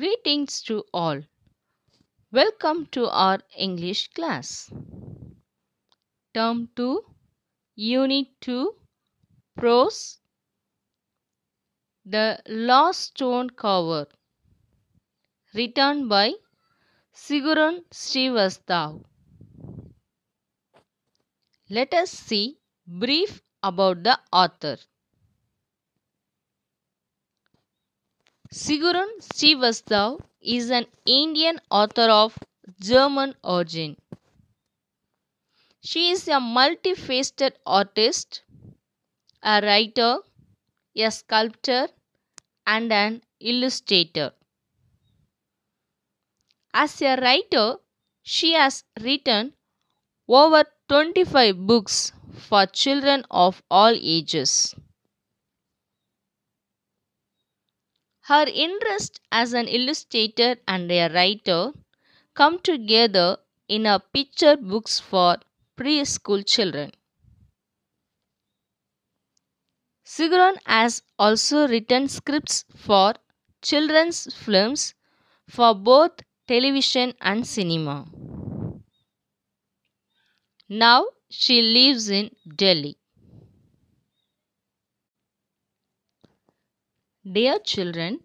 Greetings to all. Welcome to our English class. Term 2, Unit 2, Prose, The Lost Stone Cover, written by Sigurun Srivastav. Let us see brief about the author. Sigurun Srivastav is an Indian author of German origin. She is a multifaceted artist, a writer, a sculptor, and an illustrator. As a writer, she has written over 25 books for children of all ages. Her interest as an illustrator and a writer come together in her picture books for preschool children. Sigron has also written scripts for children's films for both television and cinema. Now she lives in Delhi. Dear children,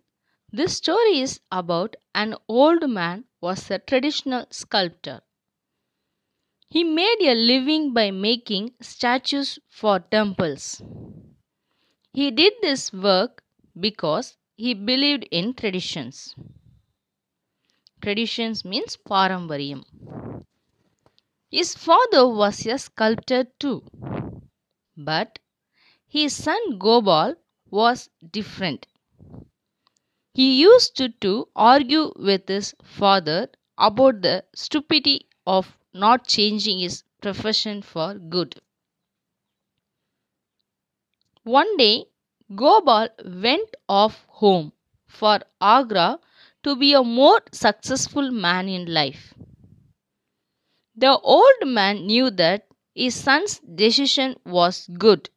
this story is about an old man was a traditional sculptor. He made a living by making statues for temples. He did this work because he believed in traditions. Traditions means parampariyam. His father was a sculptor too. But his son Gobal was different. He used to, to argue with his father about the stupidity of not changing his profession for good. One day, Gobal went off home for Agra to be a more successful man in life. The old man knew that his son's decision was good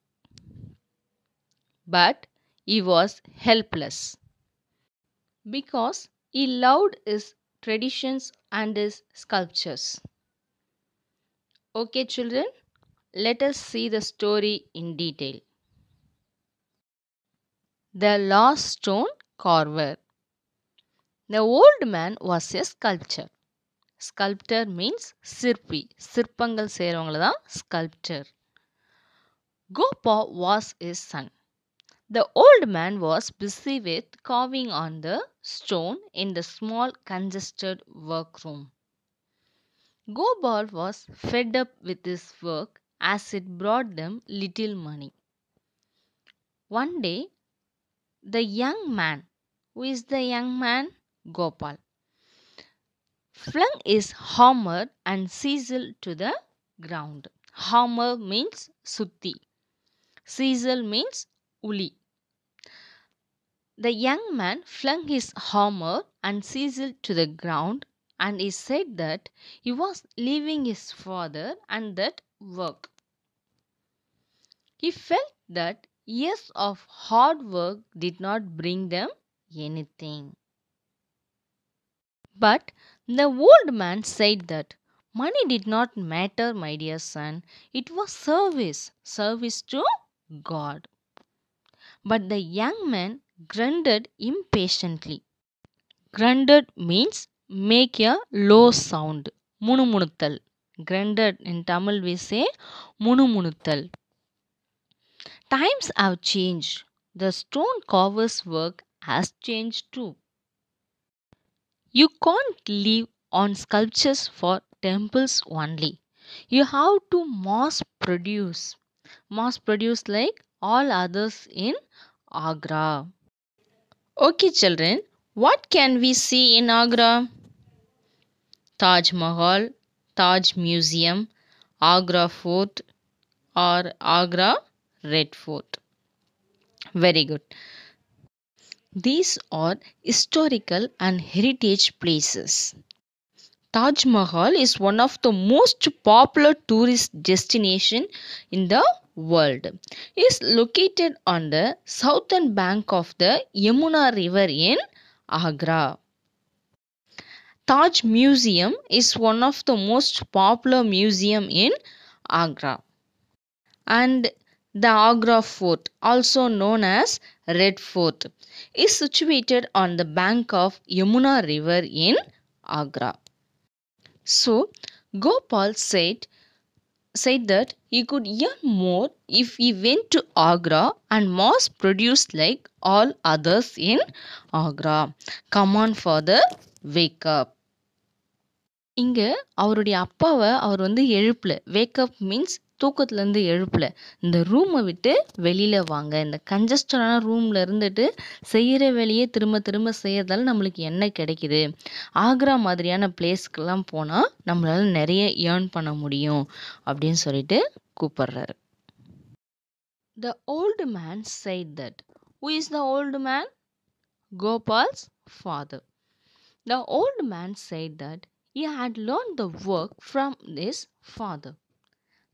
but he was helpless. Because he loved his traditions and his sculptures. Okay, children, let us see the story in detail. The Lost Stone Carver The old man was a sculptor. Sculptor means sirpi. sirpangal செய்கிறவங்கள sculptor. Gopa was his son. The old man was busy with carving on the stone in the small congested workroom. Gopal was fed up with his work as it brought them little money. One day, the young man, who is the young man? Gopal, flung his hammer and chisel to the ground. Hammer means sutti, chisel means uli. The young man flung his hammer and chisel to the ground, and he said that he was leaving his father and that work. He felt that years of hard work did not bring them anything. But the old man said that money did not matter, my dear son. It was service, service to God. But the young man grunted impatiently. Grunted means make a low sound. முணுமுணுத்தல் grunted in Tamil we say முணுமுணுத்தல். Times have changed. The stone carver's work has changed too. You can't live on sculptures for temples only. You have to mass produce. Mass produce like all others in Agra. Okay, children, what can we see in Agra? Taj Mahal, Taj Museum, Agra Fort or Agra Red Fort. Very good. These are historical and heritage places. Taj Mahal is one of the most popular tourist destination in the world is located on the southern bank of the Yamuna River in Agra. Taj Museum is one of the most popular museum in Agra. And the Agra Fort, also known as Red Fort, is situated on the bank of Yamuna River in Agra. So, Gopal said said that he could earn more if he went to Agra and mass produced like all others in Agra. Come on, father, wake up. இங்கே அவருடைய அப்பாவை அவர் வந்து எழுப்பல wake up means தூக்கத்துலேருந்து எழுப்பல இந்த ரூமை விட்டு வெளியில் வாங்க இந்த கஞ்சஸ்டடான ரூமில் இருந்துட்டு செய்கிற வேலையே திரும்ப திரும்ப செய்யறதால நம்மளுக்கு என்ன கிடைக்கிது ஆக்ரா மாதிரியான பிளேஸ்க்கெல்லாம் போனால் நம்மளால் நிறைய ஏர்ன் பண்ண முடியும் அப்படின்னு சொல்லிட்டு கூப்பிடுறாரு the old man side that who is the old man Gopal's father the old man side that he had learn the work from this father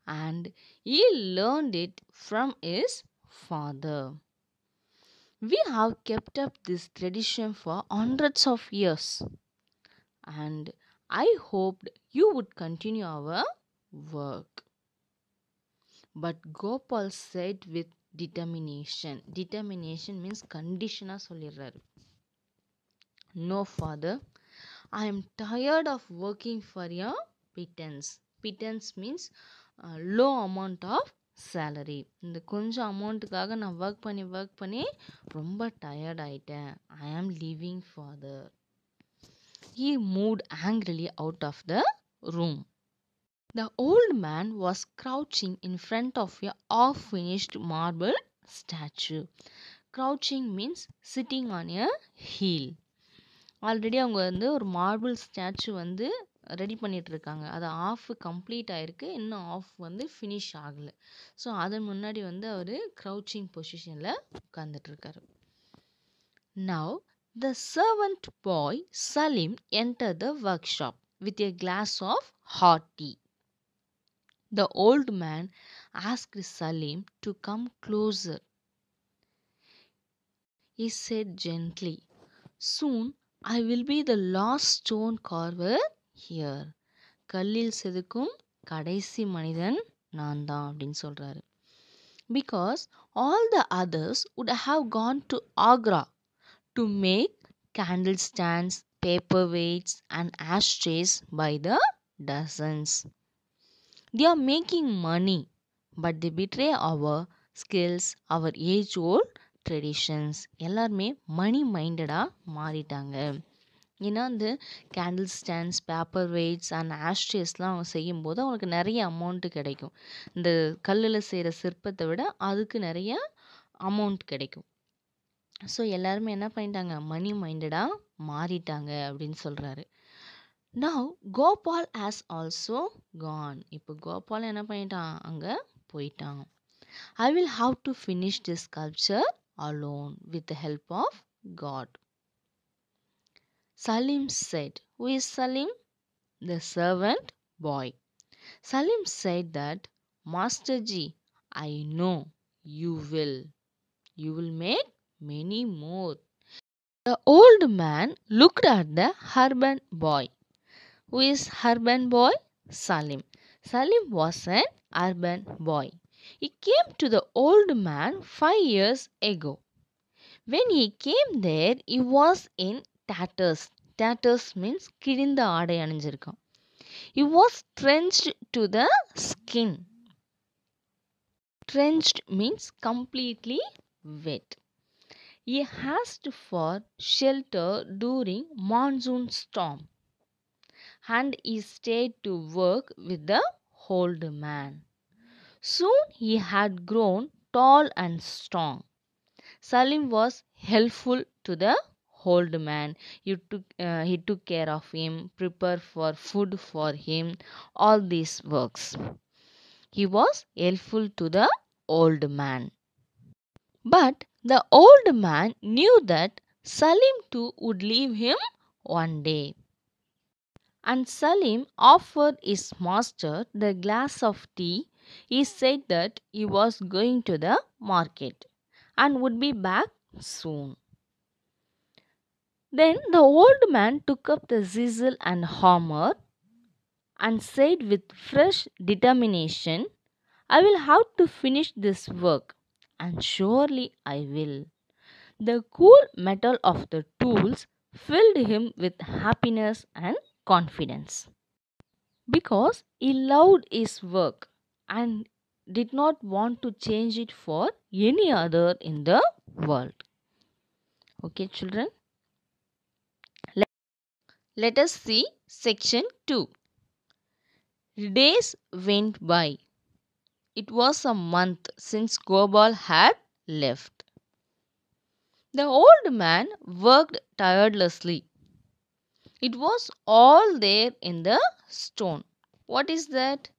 and he learned it from his father. We have kept up this tradition for hundreds of years and I hoped you would continue our work. But Gopal said with determination. Determination means conditional சொல்லிடுறாரு. No father, I am tired of working for your pittance. Pittance means low amount of salary இந்த கொஞ்சம் அமௌண்ட்டுக்காக நான் work பண்ணி work பண்ணி ரொம்ப tired ஆகிட்டேன் I am leaving father he moved angrily out of the room the old man was crouching in front of a half finished marble statue crouching means sitting on a heel already அவங்க வந்து ஒரு marble statue வந்து ready பண்ணிகிட்ருக்காங்க அது of complete ஆகிருக்கு இன்னும் of வந்து finish ஆகலை ஸோ அதன் முன்னாடி வந்து அவர் க்ரௌச்சிங் பொசிஷனில் உட்காந்துட்ருக்காரு now the servant boy Salim enter the workshop with a glass of hot tea the old man ask Salim to come closer he said gently. Soon I will be the last stone carver here கல்லில் செதுக்கும் கடைசி மனிதன் நான் தான் அப்படின்னு சொல்கிறாரு because all the others would have gone to Agra to make candle stands paper weights and ashtrays by the dozens they are making money but they betray our skills our age old traditions எல்லாருமே money மைண்டடாக மாறிட்டாங்க ஏன்னா வந்து candle stands paper weights and ஆஸ்ட்ரியஸ்லாம் அவங்க செய்யும்போது அவங்களுக்கு நிறைய அமௌண்ட்டு கிடைக்கும் இந்த கல்லில் செய்கிற சிற்பத்தை விட அதுக்கு நிறைய அமௌண்ட் கிடைக்கும் ஸோ எல்லாருமே என்ன பண்ணிட்டாங்க மணி மைண்டடாக மாறிட்டாங்க அப்படின்னு சொல்கிறாரு now Gopal has also gone இப்போ கோபால் என்ன பண்ணிட்டான் அங்கே போயிட்டான் I will have to finish this culture alone with the help of God Salim said, Who is Salim? The servant boy. Salim said that, Master Ji, I know you will. You will make many more. The old man looked at the urban boy. Who is urban boy? Salim. Salim was an urban boy. He came to the old man five years ago. When he came there, he was in tatters tatters means கிழிந்த ஆடை அணிஞ்சிருக்கான் He was drenched to the skin. Drenched means completely wet. He has to for shelter during monsoon storm and he stayed to work with the old man. Soon he had grown tall and strong. Salim was helpful to the old man. You took, uh, he took care of him, prepared for food for him, all these works. He was helpful to the old man. But the old man knew that Salim too would leave him one day. And Salim offered his master the glass of tea. He said that he was going to the market and would be back soon. Then the old man took up the chisel and hammer and said with fresh determination, I will have to finish this work, and surely I will. The cool metal of the tools filled him with happiness and confidence because he loved his work and did not want to change it for any other in the world. Okay, children. Let us see section 2. Days went by. It was a month since Gobal had left. The old man worked tirelessly. It was all there in the stone. What is that?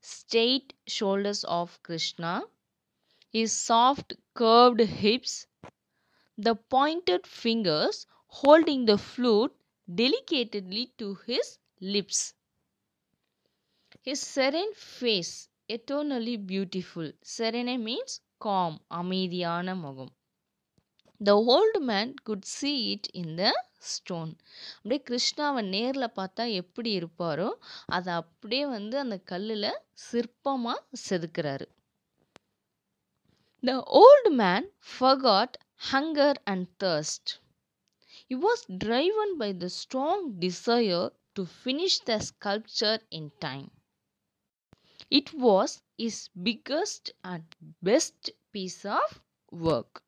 Straight shoulders of Krishna, his soft curved hips, the pointed fingers holding the flute delicately to his lips his serene face eternally beautiful Serene means calm அமைதியான முகம் the old man could see it in the stone அப்படியே கிருஷ்ணாவை நேரில் பார்த்தா எப்படி இருப்பாரோ அதை அப்படியே வந்து அந்த கல்லில் சிற்பமாக செதுக்கிறாரு the old man forgot hunger and thirst He was driven by the strong desire to finish the sculpture in time. It was his biggest and best piece of work.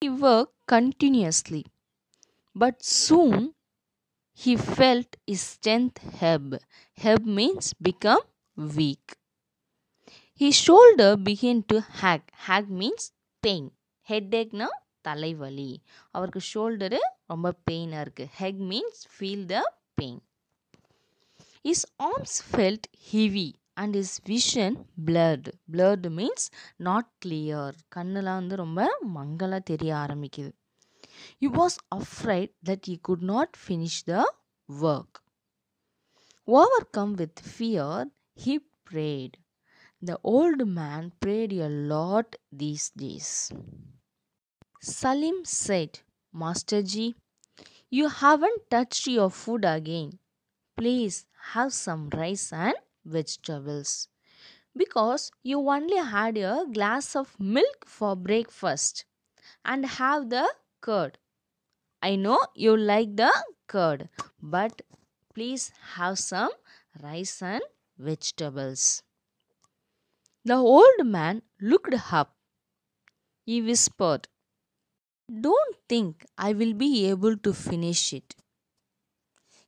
He worked continuously, but soon he felt his strength ebb. Ebb means become weak. His shoulder began to hag. Hag means pain. Headache now தலைவலி அவருக்கு shoulder ரொம்ப பெயினாக இருக்குது ache means feel the pain his arms felt heavy and his vision blurred blurred means not clear கண்ணெலாம் வந்து ரொம்ப மங்கலாக தெரிய ஆரம்பிக்குது you was afraid that you could not finish the work overcome with fear he prayed. The old man prayed a lot these days. Salim said, Masterji, you haven't touched your food again. Please have some rice and vegetables. Because you only had a glass of milk for breakfast and have the curd. I know you like the curd, but please have some rice and vegetables. The old man looked up. He whispered, don't think I will be able to finish it.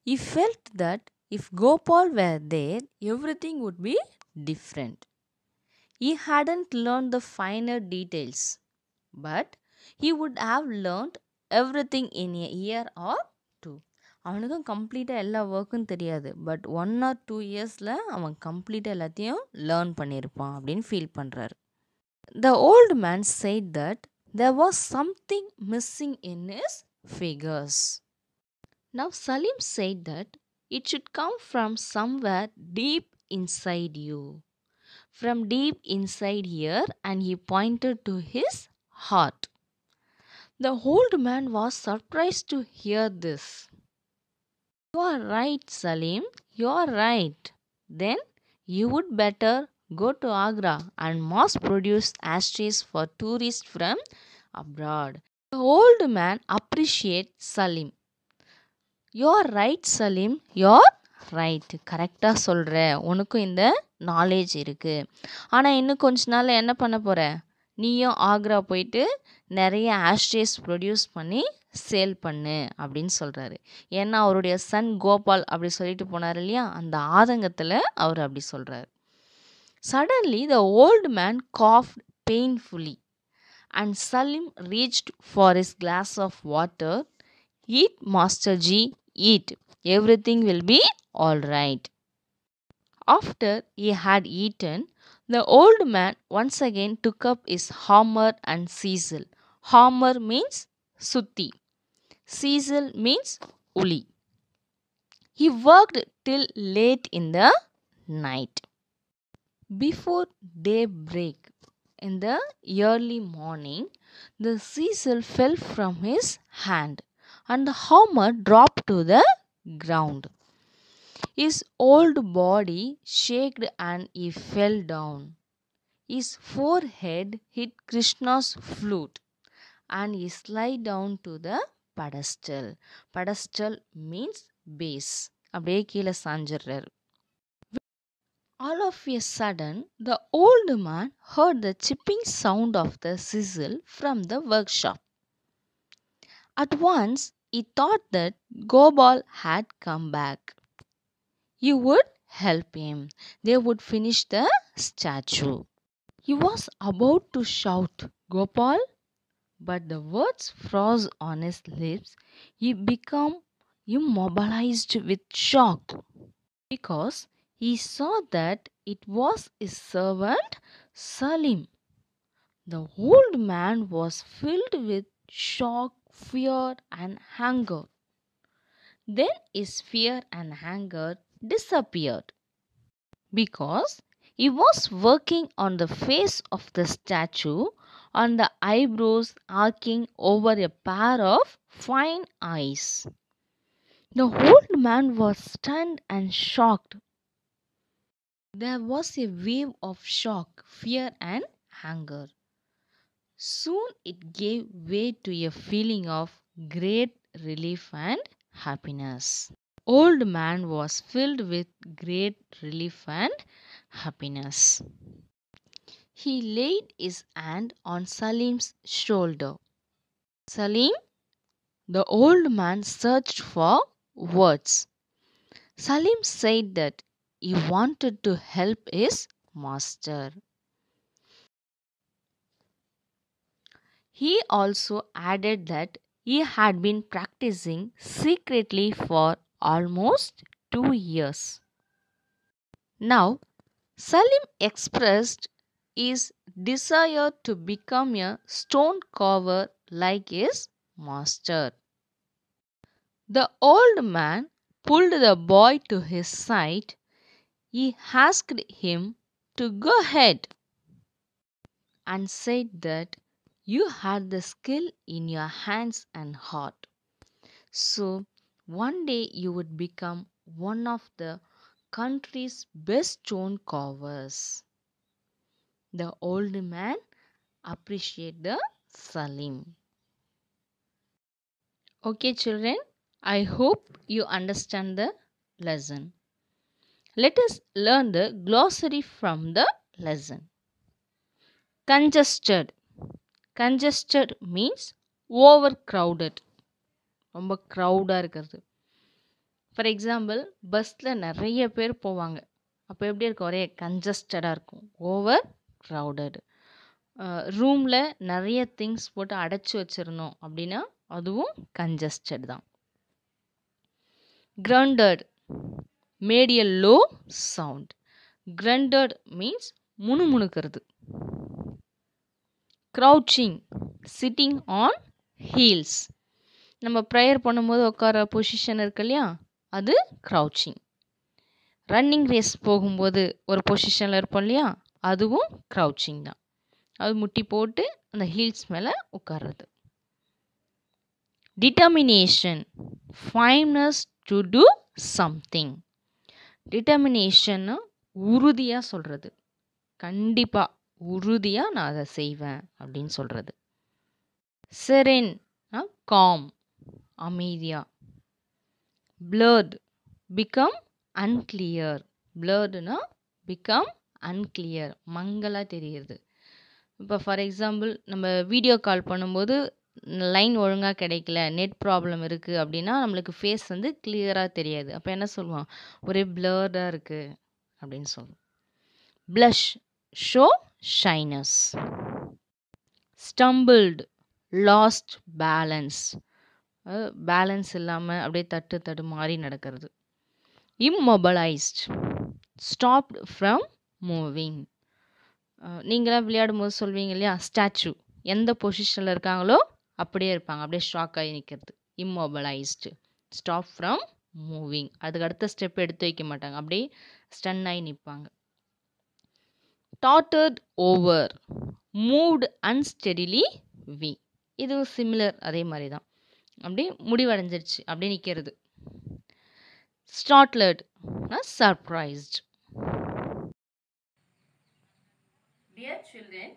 He felt that if Gopal were there, everything would be different. He hadn't learned the finer details, but he would have learned everything in a year or two. அவனுக்கும் கம்ப்ளீட்டாக எல்லா ஒர்க்கும் தெரியாது but one R two இயர்ஸில் அவன் கம்ப்ளீட்டாக எல்லாத்தையும் learn பண்ணியிருப்பான் அப்படின்னு ஃபீல் பண்ணுறாரு the old man side that there was something missing in his figures. Now Salim said that it should come from somewhere deep inside you. From deep inside here and he pointed to his heart. The old man was surprised to hear this. You are right, Salim. You are right. Then you would better go to Agra and mass produce ashtrays for tourist from abroad The old man appreciates Salim. You're right, Salim. You're right கரெக்டாக சொல்கிற உனக்கும் இந்த knowledge இருக்குது ஆனால் இன்னும் கொஞ்ச நாள் என்ன பண்ண போகிற நீயும் ஆக்ரா போயிட்டு நிறைய ஆஷ்ட்ரேஸ் ப்ரொடியூஸ் பண்ணி சேல் பண்ணு அப்படின்னு சொல்கிறாரு ஏன்னா அவருடைய சன் கோபால் அப்படி சொல்லிட்டு போனார் இல்லையா அந்த ஆதங்கத்தில் அவர் அப்படி சொல்கிறாரு Suddenly, the old man coughed painfully, and Salim reached for his glass of water. Eat, Master G, eat. Everything will be all right. After he had eaten, the old man once again took up his hammer and chisel. Hammer means sutti. Chisel means uli. He worked till late in the night. Before daybreak in the early morning, the cecil fell from his hand and the hammer dropped to the ground. His old body shook and he fell down. His forehead hit Krishna's flute and he slid down to the pedestal. Pedestal means base. அப்படியே கீழே சாஞ்சிடுறாரு all of a sudden, the old man heard the chipping sound of the sizzle from the workshop. At once, he thought that Gobal had come back. He would help him. They would finish the statue. He was about to shout, Gopal, but the words froze on his lips. He became immobilized with shock because he saw that it was his servant Salim. The old man was filled with shock, fear, and anger. Then his fear and anger disappeared because he was working on the face of the statue, on the eyebrows arcing over a pair of fine eyes. The old man was stunned and shocked there was a wave of shock, fear, and anger. Soon it gave way to a feeling of great relief and happiness. Old man was filled with great relief and happiness. He laid his hand on Salim's shoulder. Salim, the old man searched for words. Salim said that he wanted to help his master. He also added that he had been practicing secretly for almost two years. Now, Salim expressed his desire to become a stone carver like his master. The old man pulled the boy to his side he asked him to go ahead and said that you had the skill in your hands and heart. So one day you would become one of the country's best stone carvers. The old man appreciated the Salim. Okay, children, I hope you understand the lesson. Let us learn the the from the lesson lesson. Congested. Means overcrowded ரொம்ப க்ரௌடாக இருக்கிறது for example பஸ்ஸில் நிறைய பேர் போவாங்க அப்போ எப்படி இருக்கும் ஒரே கன்ஜஸ்டடாக இருக்கும் ஓவர் க்ரௌடடு ரூமில் நிறைய திங்ஸ் போட்டு அடைச்சி வச்சுருந்தோம் அப்படின்னா அதுவும் கன்ஜஸ்டட் தான் grunted made a low sound grunted means முணுமுணுக்கிறது க்ரௌச்சிங் சிட்டிங் ஆன் ஹீல்ஸ் நம்ம ப்ரேயர் பண்ணும்போது உட்கார பொசிஷன் இருக்கு இல்லையா அது க்ரௌச்சிங் ரன்னிங் ரேஸ் போகும்போது ஒரு பொசிஷனில் இருப்போம் இல்லையா அதுவும் க்ரௌச்சிங் தான் அது முட்டி போட்டு அந்த ஹீல்ஸ் மேலே உட்கார்றது determination firmness to do something டிட்டர்மினேஷன்னு உறுதியாக சொல்கிறது கண்டிப்பாக உறுதியாக நான் அதை செய்வேன் அப்படின்னு சொல்கிறது செரின் காம் அமைதியாக பிளர்டு பிகம் அன்கிளியர் பிளர்டுனா பிகம் அன்கிளியர் மங்கலாக தெரியுது இப்போ ஃபார் எக்ஸாம்பிள் நம்ம வீடியோ கால் பண்ணும்போது லைன் ஒழுங்காக கிடைக்கல நெட் ப்ராப்ளம் இருக்குது அப்படின்னா நம்மளுக்கு ஃபேஸ் வந்து கிளியராக தெரியாது அப்போ என்ன சொல்லுவோம் ஒரே ப்ளர்டாக இருக்குது அப்படின்னு சொல்லுவோம் blush show shyness stumbled lost balance balance இல்லாமல் அப்படியே தட்டு தட்டு மாறி நடக்கிறது இம்மொபலைஸ்ட் ஸ்டாப்ட் ஃப்ரம் மூவிங் நீங்களாம் விளையாடும் போது சொல்வீங்க இல்லையா ஸ்டாச்சு எந்த பொசிஷனில் இருக்காங்களோ அப்படியே இருப்பாங்க அப்படியே ஷாக் ஆகி நிற்கிறது இம்மொபலைஸ்டு ஸ்டாப் ஃப்ரம் மூவிங் அதுக்கு அடுத்த ஸ்டெப் எடுத்து வைக்க மாட்டாங்க அப்படியே ஸ்டன் ஆகி நிற்பாங்க tottered over moved unsteadily we இது சிமிலர் அதே மாதிரி தான் அப்படியே முடிவடைஞ்சிருச்சு அப்படியே நிற்கிறது startled surprised Dear children,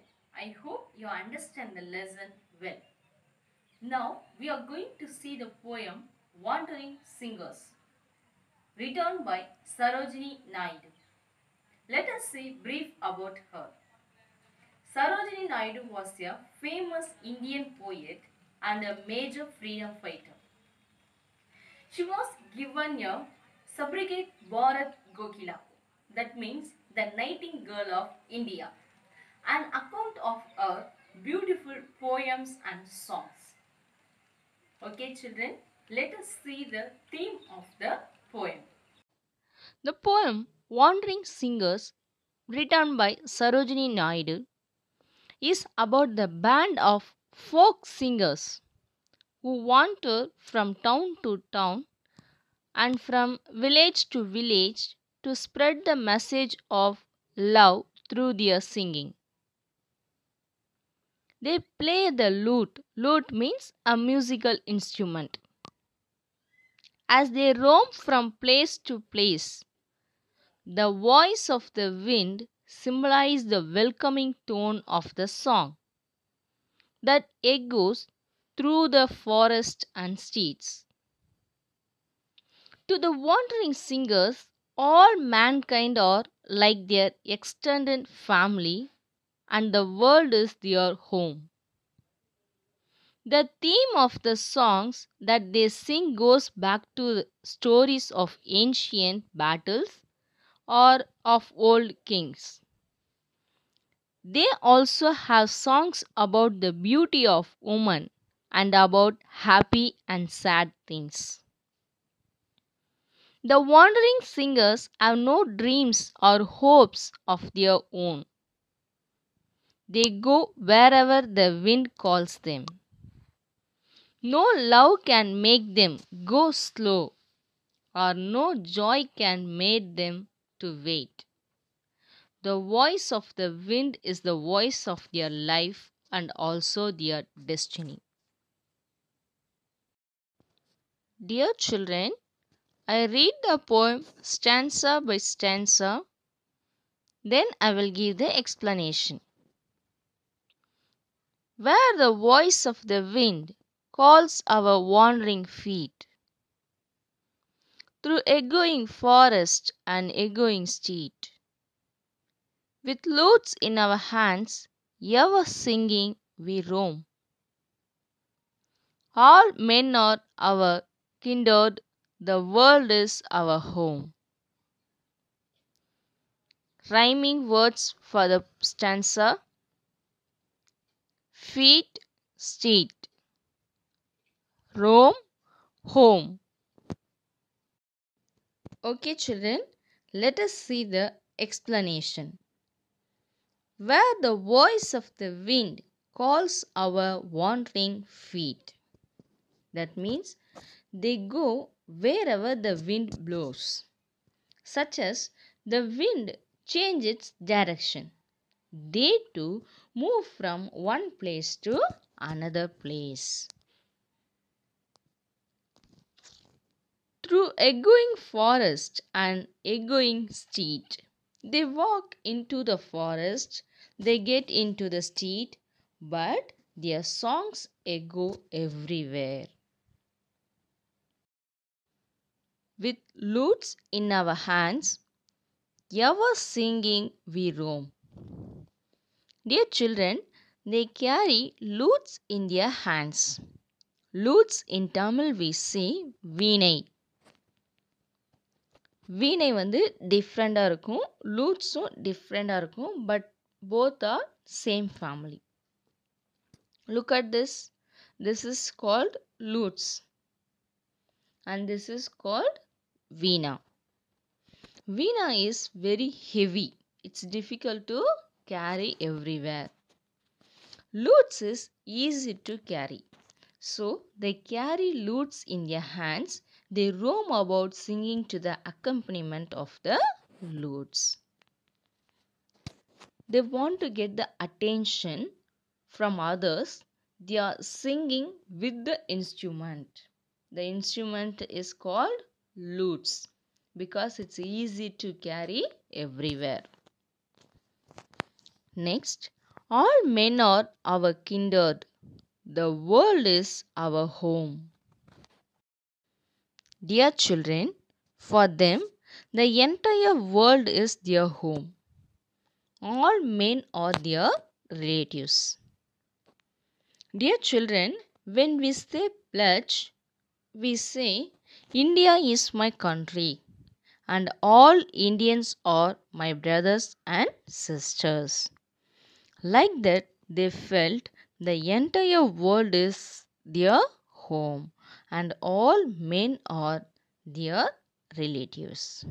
I hope you understand the lesson well. Now we are going to see the poem Wandering Singers written by Sarojini Naidu. Let us see brief about her. Sarojini Naidu was a famous Indian poet and a major freedom fighter. She was given a sobriquet Bharat Gokila, that means the Nightingale of India, an account of her beautiful poems and songs. Okay children, let us see the theme of the poem. The poem Wandering Singers written by Sarojini Naidu is about the band of folk singers who wander from town to town and from village to village to spread the message of love through their singing. They play the lute Lute means a musical instrument. As they roam from place to place, the voice of the wind symbolizes the welcoming tone of the song that echoes through the forest and streets. To the wandering singers, all mankind are like their extended family and the world is their home. The theme of the songs that they sing goes back to stories of ancient battles or of old kings. They also have songs about the beauty of woman and about happy and sad things. The wandering singers have no dreams or hopes of their own. They go wherever the wind calls them. No love can make them go slow, or no joy can make them to wait. The voice of the wind is the voice of their life and also their destiny. Dear children, I read the poem stanza by stanza, then I will give the explanation. Where the voice of the wind calls our wandering feet. Through echoing forest and echoing street. With lutes in our hands, ever singing, we roam. All men are our kindred, the world is our home. Rhyming words for the stanza Feet, street. From home. Okay, children, let us see the explanation. Where the voice of the wind calls our wandering feet. That means they go wherever the wind blows, such as the wind changes its direction. They too move from one place to another place. through echoing forest and echoing street. They walk into the forest, they get into the street, but their songs echo everywhere. With lutes in our hands, ever singing we roam. Dear children, they carry lutes in their hands. Lutes in Tamil we say Veenai. வீணை வந்து டிஃப்ரெண்ட்டாக இருக்கும் லூட்ஸும் டிஃப்ரெண்ட்டாக இருக்கும் but both are same family look at this this is called lutes and this is called vina. Vina is very heavy. It's difficult to carry everywhere. Lutes is easy to carry. So they carry lutes in their hands they roam about singing to the accompaniment of the lutes. They want to get the attention from others. They are singing with the instrument. The instrument is called lutes because it's easy to carry everywhere. Next, all men are our kindred. The world is our home. Dear children, for them, the entire world is their home. All men are their relatives. Dear children, when we say pledge, we say India is my country and all Indians are my brothers and sisters. Like that, they felt the entire world is their home and all men are their relatives.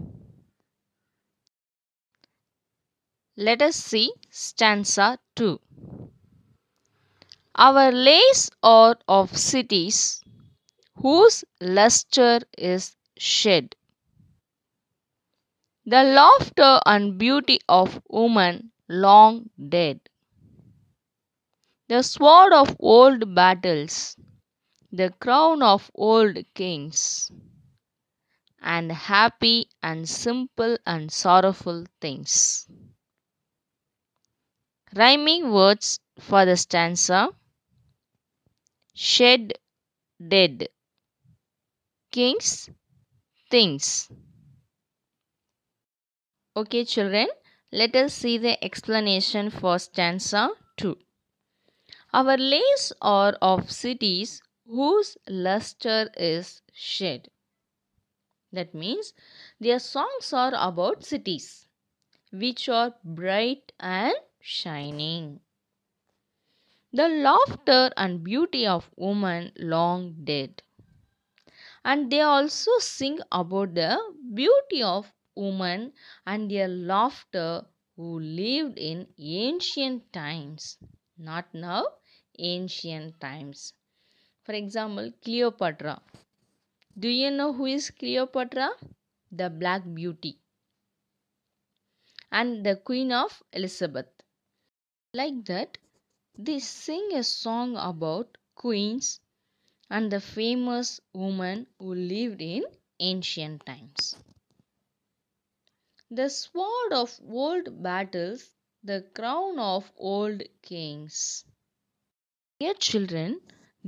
Let us see stanza 2. Our lays are of cities whose luster is shed. The laughter and beauty of women long dead. The sword of old battles the crown of old kings, and happy and simple and sorrowful things. Rhyming words for the stanza Shed, dead, kings, things. Okay, children, let us see the explanation for stanza 2. Our lays are of cities whose luster is shed. That means their songs are about cities which are bright and shining. The laughter and beauty of women long dead. And they also sing about the beauty of women and their laughter who lived in ancient times, not now, ancient times. For example, Cleopatra. Do you know who is Cleopatra? The Black Beauty and the Queen of Elizabeth. Like that, they sing a song about queens and the famous women who lived in ancient times. The sword of old battles, the crown of old kings. Dear children,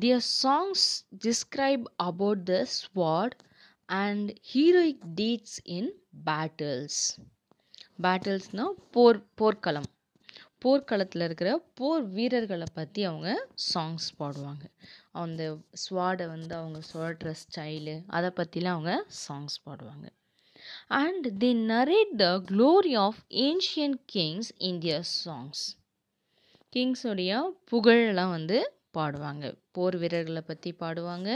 Their songs describe about the sword and heroic deeds in battles பேட்டில்ஸ்னா போர் போர்க்களம் போர்க்களத்தில் இருக்கிற போர் வீரர்களை பற்றி அவங்க songs பாடுவாங்க அந்த ஸ்வாடை வந்து அவங்க சொல்கிற ஸ்டைலு அதை பற்றிலாம் அவங்க சாங்ஸ் பாடுவாங்க and they narrate the glory of ancient kings India songs கிங்ஸுடைய புகழெல்லாம் வந்து பாடுவாங்க போர் வீரர்களை பற்றி பாடுவாங்க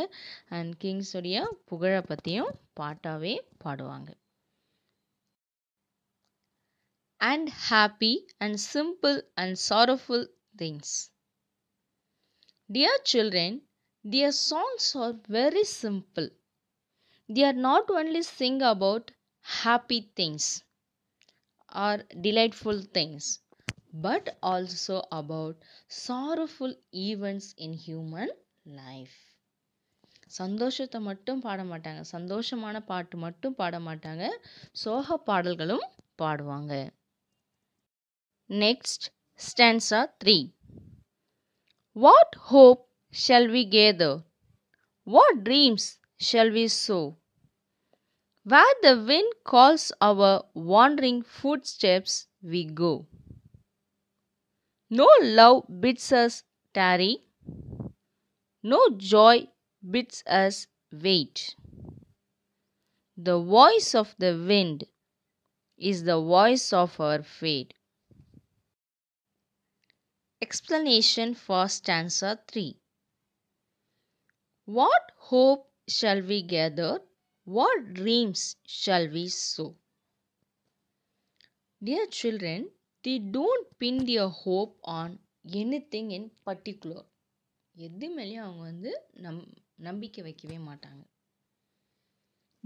அண்ட் கிங்ஸுடைய புகழை பற்றியும் பாட்டாகவே பாடுவாங்க and happy and simple and sorrowful things dear children their songs are very simple they are not only sing about happy things or delightful things but also about sorrowful events in human life. சந்தோஷத்தை மட்டும் பாட மாட்டாங்க சந்தோஷமான பாட்டு மட்டும் பாட மாட்டாங்க சோக பாடல்களும் பாடுவாங்க next stanza three what hope shall we gather what dreams shall we sow where the wind calls our wandering footsteps we go no love bids us tarry, no joy bids us wait. The voice of the wind is the voice of our fate. Explanation for stanza 3 What hope shall we gather? What dreams shall we sow? Dear children, they don't pin their hope on anything in particular எது மேலேயும் அவங்க வந்து நம் நம்பிக்கை வைக்கவே மாட்டாங்க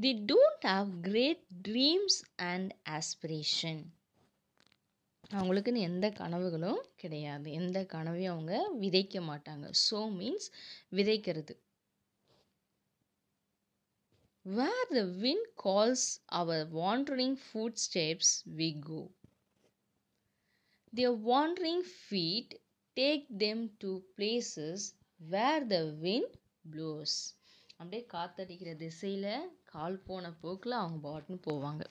they don't have great dreams and aspiration அவங்களுக்குன்னு எந்த கனவுகளும் கிடையாது எந்த கனவையும் அவங்க விதைக்க மாட்டாங்க ஸோ மீன்ஸ் விதைக்கிறது where the wind calls our wandering footsteps we go Their wandering feet take them to places where the wind blows அப்படியே காற்றடிக்கிற திசையில் கால் போன போக்கில் அவங்க பாட்டுன்னு போவாங்க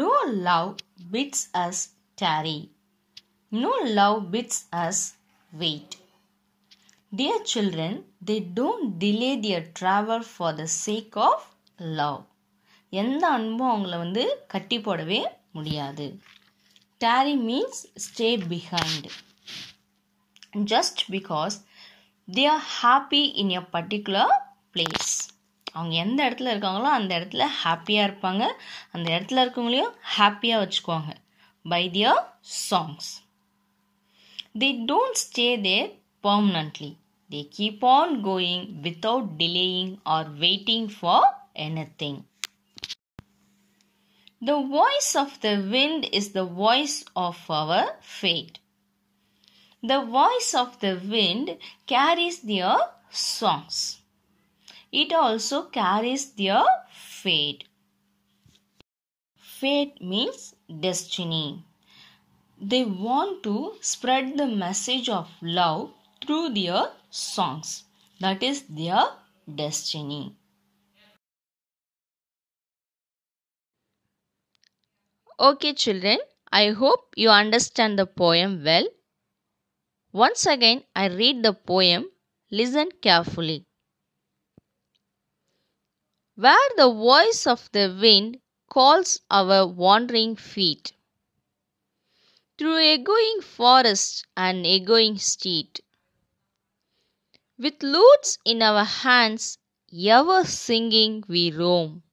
no love bids us tarry no love bids us wait dear children they don't delay their travel for the sake of love எந்த அன்பும் அவங்கள வந்து கட்டி போடவே முடியாது tarry means stay behind just because they are happy in a particular place அவங்க எந்த இடத்துல இருக்காங்களோ அந்த இடத்துல ஹாப்பியாக இருப்பாங்க அந்த இடத்துல இருக்கவங்களையும் ஹாப்பியாக வச்சுக்குவாங்க by their songs they don't stay there permanently they keep on going without delaying or waiting for anything The voice of the wind is the voice of our fate. The voice of the wind carries their songs. It also carries their fate. Fate means destiny. They want to spread the message of love through their songs. That is their destiny. Okay children, I hope you understand the poem well. Once again, I read the poem. Listen carefully. Where the voice of the wind calls our wandering feet. Through echoing forest and echoing street. With lutes in our hands, ever singing we roam.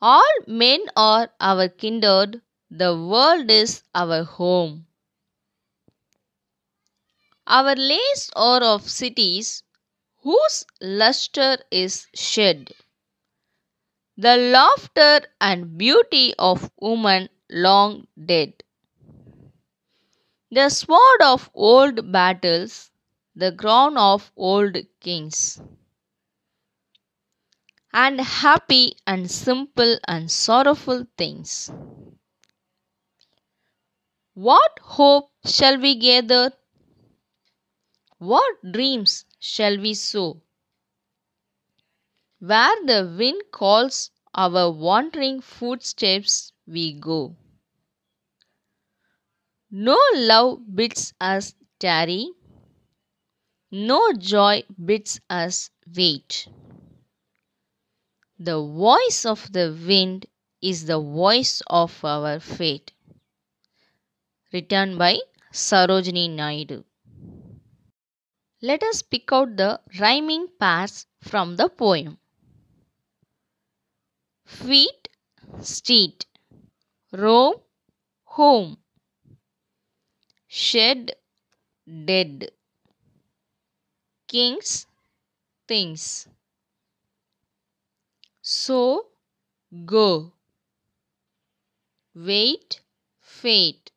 All men are our kindred, the world is our home. Our lays are of cities whose lustre is shed. The laughter and beauty of women long dead. The sword of old battles, the crown of old kings and happy and simple and sorrowful things. What hope shall we gather? What dreams shall we sow? Where the wind calls our wandering footsteps we go. No love bids us tarry. No joy bids us wait. The voice of the wind is the voice of our fate. Written by Sarojini Naidu. Let us pick out the rhyming pairs from the poem. Feet, street. Roam, home. Shed, dead. Kings, things so, go. Wait, fate.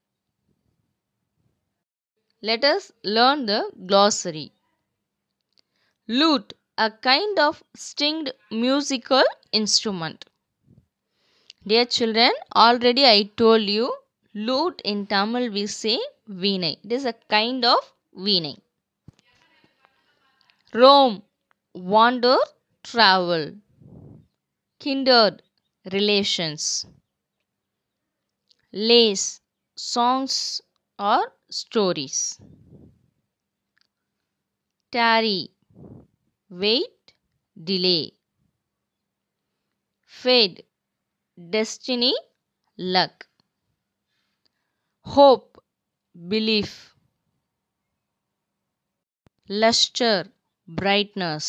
Let us learn the glossary. Lute, a kind of stringed musical instrument. Dear children, already I told you, lute in Tamil we say veenai. It is a kind of veenai. Roam, wander, travel kindred relations. Lays, songs or stories. Tarry, wait, delay. fade destiny, luck. Hope, belief. Luster, brightness.